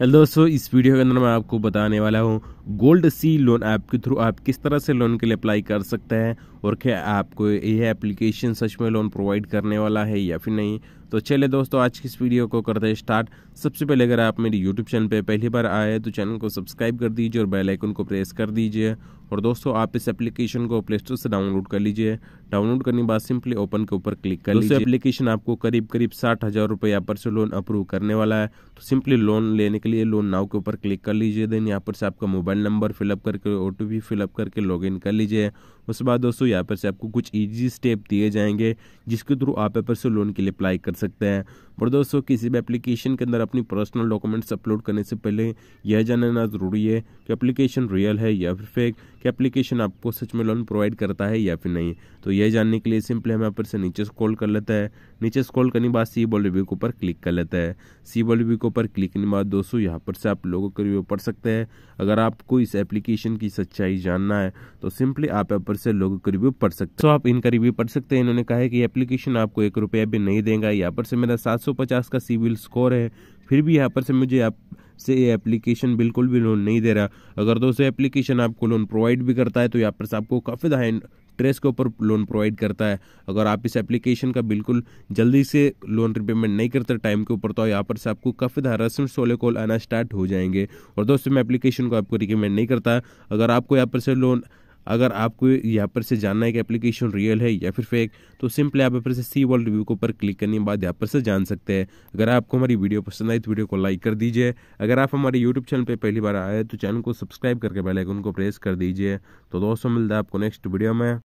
hello दोस्तों इस video के अंदर मैं आपको बताने वाला हूँ गोल्ड सी लोन ऐप के थ्रू आप किस तरह से लोन के लिए अप्लाई कर सकते हैं और क्या आपको यह एप्लीकेशन सच में लोन प्रोवाइड करने वाला है या फिर नहीं तो चले दोस्तों आज की इस वीडियो को करते हैं स्टार्ट सबसे पहले अगर आप मेरे यूट्यूब चैनल पर पहली बार आए तो चैनल को सब्सक्राइब कर दीजिए और बेलाइकन को प्रेस कर दीजिए और दोस्तों आप इस एप्लीकेशन को प्ले स्टोर से डाउनलोड कर लीजिए डाउनलोड करने के बाद सिंपली ओपन के ऊपर क्लिक कर तो लीजिए एप्लीकेशन आपको करीब करीब साठ हजार रुपया पर से लोन अप्रूव करने वाला है तो सिंपली लोन लेने के लिए लोन नाव के ऊपर क्लिक कर लीजिए देन यहाँ पर से आपका मोबाइल नंबर फिलअप करके ओ फिलअप करके लॉग इन कर लीजिए उसके बाद दोस्तों यहाँ पर से आपको कुछ ईजी स्टेप दिए जाएंगे जिसके थ्रू आप यहाँ पर से लोन के लिए अप्लाई कर सकते हैं और दोस्तों किसी भी एप्लीकेशन के अंदर अपनी पर्सनल डॉक्यूमेंट्स अपलोड करने से पहले यह जानना ज़रूरी है कि एप्लीकेशन रियल है या फिर फेक कि एप्लीकेशन आपको सच में लोन प्रोवाइड करता है या फिर नहीं तो यह जानने के लिए सिंपली हम यहाँ पर से नीचे स्क्रॉल कर लेता है नीचे स्क्रॉल करने के बाद सी बॉल रिव्यू के ऊपर क्लिक कर लेता है सी बॉल रिव्यू के ऊपर क्लिक करने के बाद दोस्तों यहाँ पर से आप लोगों का रिव्यू पढ़ सकते हैं अगर आपको इस एप्लीकेशन की सच्चाई जानना है तो सिंपली आप यहाँ पर से लोगों का रिव्यू पढ़ सकते हैं तो आप इनका रिव्यू पढ़ सकते हैं इन्होंने कहा है कि एप्लीकेशन आपको एक रुपया भी नहीं देगा यहाँ पर से मेरा सात का सिविल स्कोर है फिर भी यहाँ पर से मुझे आप से ये एप्लीकेशन बिल्कुल भी लोन नहीं दे रहा अगर दोस्तों एप्लीकेशन आपको लोन प्रोवाइड भी करता है तो यहाँ पर से आपको काफ़ी इंटरेस्ट के ऊपर लोन प्रोवाइड करता है अगर आप इस एप्लीकेशन का बिल्कुल जल्दी से लोन रिपेमेंट नहीं करते टाइम के ऊपर तो यहाँ पर से आपको काफ़ी हरासमेंट सोले कॉल आना स्टार्ट हो जाएंगे और दोस्तों मैं एप्लीकेशन को आपको रिकमेंड नहीं करता अगर आपको यहाँ पर से लोन अगर आपको यहाँ पर से जानना है कि एप्लीकेशन रियल है या फिर फेक तो सिंपली आप यहाँ पर से सी वर्ल्ड रिव्यू के ऊपर क्लिक करने के बाद यहाँ पर से जान सकते हैं अगर आपको हमारी वीडियो पसंद आई तो वीडियो को लाइक कर दीजिए अगर आप हमारे यूट्यूब चैनल पर पहली बार आए तो चैनल को सब्सक्राइब करके बेलाइकन को प्रेस कर दीजिए तो दोस्तों मिलता है आपको नेक्स्ट वीडियो में